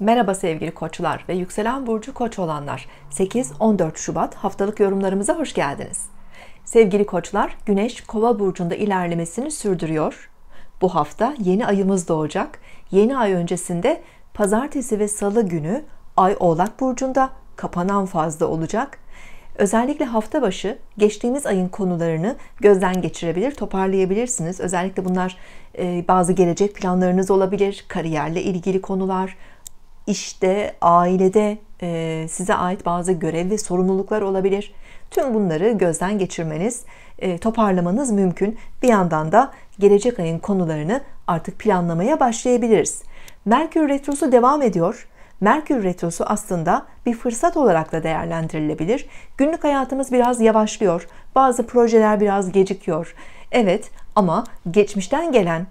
Merhaba sevgili koçlar ve yükselen burcu koç olanlar. 8-14 Şubat haftalık yorumlarımıza hoş geldiniz. Sevgili koçlar, Güneş Kova burcunda ilerlemesini sürdürüyor. Bu hafta yeni ayımız doğacak. Yeni ay öncesinde pazartesi ve salı günü ay Oğlak burcunda kapanan fazla olacak. Özellikle hafta başı geçtiğimiz ayın konularını gözden geçirebilir, toparlayabilirsiniz. Özellikle bunlar e, bazı gelecek planlarınız olabilir, kariyerle ilgili konular, işte, ailede e, size ait bazı görev ve sorumluluklar olabilir. Tüm bunları gözden geçirmeniz, e, toparlamanız mümkün. Bir yandan da gelecek ayın konularını artık planlamaya başlayabiliriz. Merkür Retrosu devam ediyor. Merkür Retrosu aslında bir fırsat olarak da değerlendirilebilir. Günlük hayatımız biraz yavaşlıyor. Bazı projeler biraz gecikiyor. Evet ama geçmişten gelen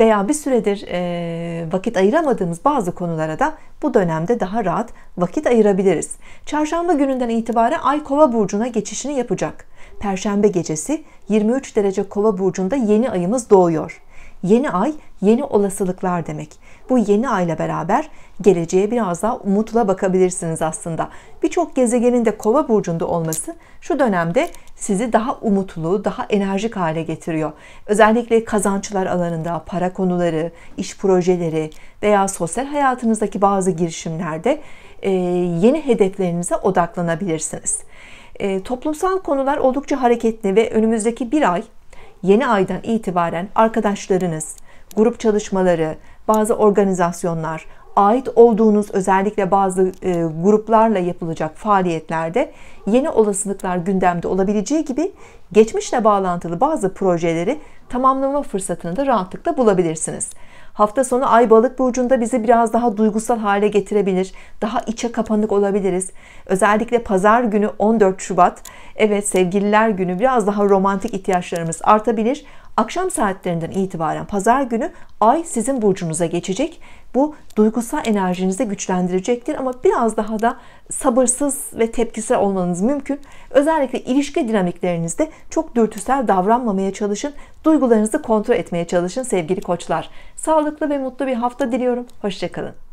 veya bir süredir e, vakit ayıramadığımız bazı konulara da bu dönemde daha rahat vakit ayırabiliriz. Çarşamba gününden itibaren Ay Kova burcuna geçişini yapacak. Perşembe gecesi 23 derece Kova burcunda yeni ayımız doğuyor. Yeni ay yeni olasılıklar demek. Bu yeni ayla beraber geleceğe biraz daha umutla bakabilirsiniz aslında. Birçok gezegenin de kova burcunda olması şu dönemde sizi daha umutlu, daha enerjik hale getiriyor. Özellikle kazançlar alanında para konuları, iş projeleri veya sosyal hayatınızdaki bazı girişimlerde e, yeni hedeflerinize odaklanabilirsiniz. E, toplumsal konular oldukça hareketli ve önümüzdeki bir ay yeni aydan itibaren arkadaşlarınız, grup çalışmaları, bazı organizasyonlar, ait olduğunuz özellikle bazı e, gruplarla yapılacak faaliyetlerde yeni olasılıklar gündemde olabileceği gibi geçmişle bağlantılı bazı projeleri tamamlama fırsatını da rahatlıkla bulabilirsiniz. Hafta sonu Ay Balık burcunda bizi biraz daha duygusal hale getirebilir. Daha içe kapanık olabiliriz. Özellikle pazar günü 14 Şubat evet sevgililer günü biraz daha romantik ihtiyaçlarımız artabilir. Akşam saatlerinden itibaren pazar günü Ay sizin burcunuza geçecek bu duygusal enerjinizi güçlendirecektir ama biraz daha da sabırsız ve tepkisel olmanız mümkün. Özellikle ilişki dinamiklerinizde çok dürtüsel davranmamaya çalışın. Duygularınızı kontrol etmeye çalışın sevgili koçlar. Sağlıklı ve mutlu bir hafta diliyorum. Hoşçakalın.